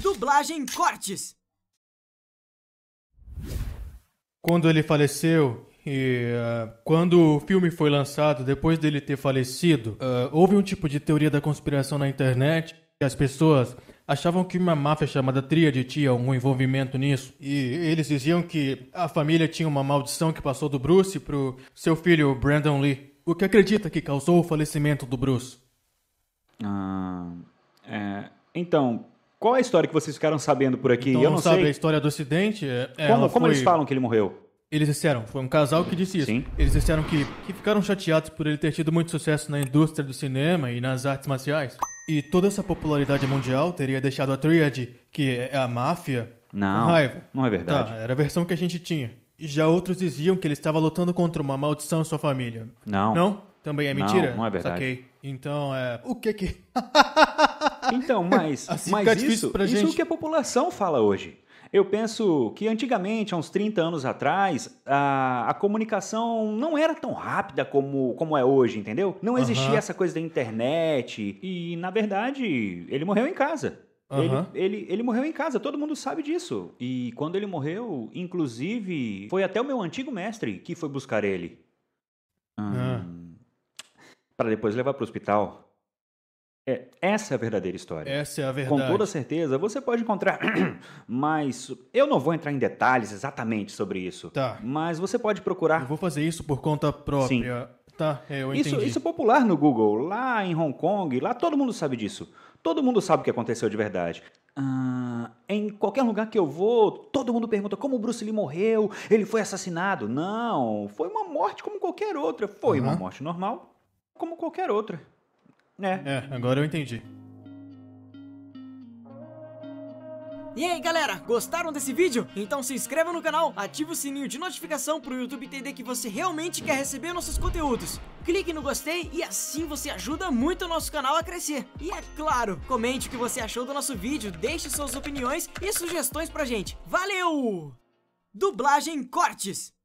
Dublagem Cortes. Quando ele faleceu, e uh, quando o filme foi lançado, depois dele ter falecido, uh, houve um tipo de teoria da conspiração na internet. E as pessoas achavam que uma máfia chamada Triad tinha algum envolvimento nisso. E eles diziam que a família tinha uma maldição que passou do Bruce pro seu filho Brandon Lee. O que acredita que causou o falecimento do Bruce? Ah, é, então, qual é a história que vocês ficaram sabendo por aqui? Então, eu não sabe sei. a história do acidente? É, como, como eles falam que ele morreu? Eles disseram, foi um casal que disse isso. Sim. Eles disseram que, que ficaram chateados por ele ter tido muito sucesso na indústria do cinema e nas artes marciais. E toda essa popularidade mundial teria deixado a Triad, que é a máfia, não, com raiva. Não é verdade. Tá, era a versão que a gente tinha. Já outros diziam que ele estava lutando contra uma maldição em sua família. Não. Não? Também é mentira? Não, não é verdade. Saquei. Então, é... O que que... Então, mas, assim mas isso, gente. é o que a população fala hoje. Eu penso que antigamente, há uns 30 anos atrás, a, a comunicação não era tão rápida como, como é hoje, entendeu? Não existia uhum. essa coisa da internet. E, na verdade, ele morreu em casa. Uhum. Ele, ele, ele, morreu em casa, todo mundo sabe disso. E quando ele morreu, inclusive, foi até o meu antigo mestre que foi buscar ele. Hum, uhum. Ah. Para depois levar para o hospital. É, essa é a verdadeira história. Essa é a verdade. Com toda certeza, você pode encontrar mas Eu não vou entrar em detalhes exatamente sobre isso. Tá. Mas você pode procurar. Eu vou fazer isso por conta própria. Sim. Tá, é, eu entendi. Isso, é popular no Google. Lá em Hong Kong, lá todo mundo sabe disso. Todo mundo sabe o que aconteceu de verdade. Ah, em qualquer lugar que eu vou, todo mundo pergunta como o Bruce Lee morreu, ele foi assassinado. Não, foi uma morte como qualquer outra. Foi uhum. uma morte normal, como qualquer outra. É. É, agora eu entendi. E aí galera, gostaram desse vídeo? Então se inscreva no canal, ative o sininho de notificação para o YouTube entender que você realmente quer receber nossos conteúdos. Clique no gostei e assim você ajuda muito o nosso canal a crescer. E é claro, comente o que você achou do nosso vídeo, deixe suas opiniões e sugestões pra gente. Valeu! Dublagem Cortes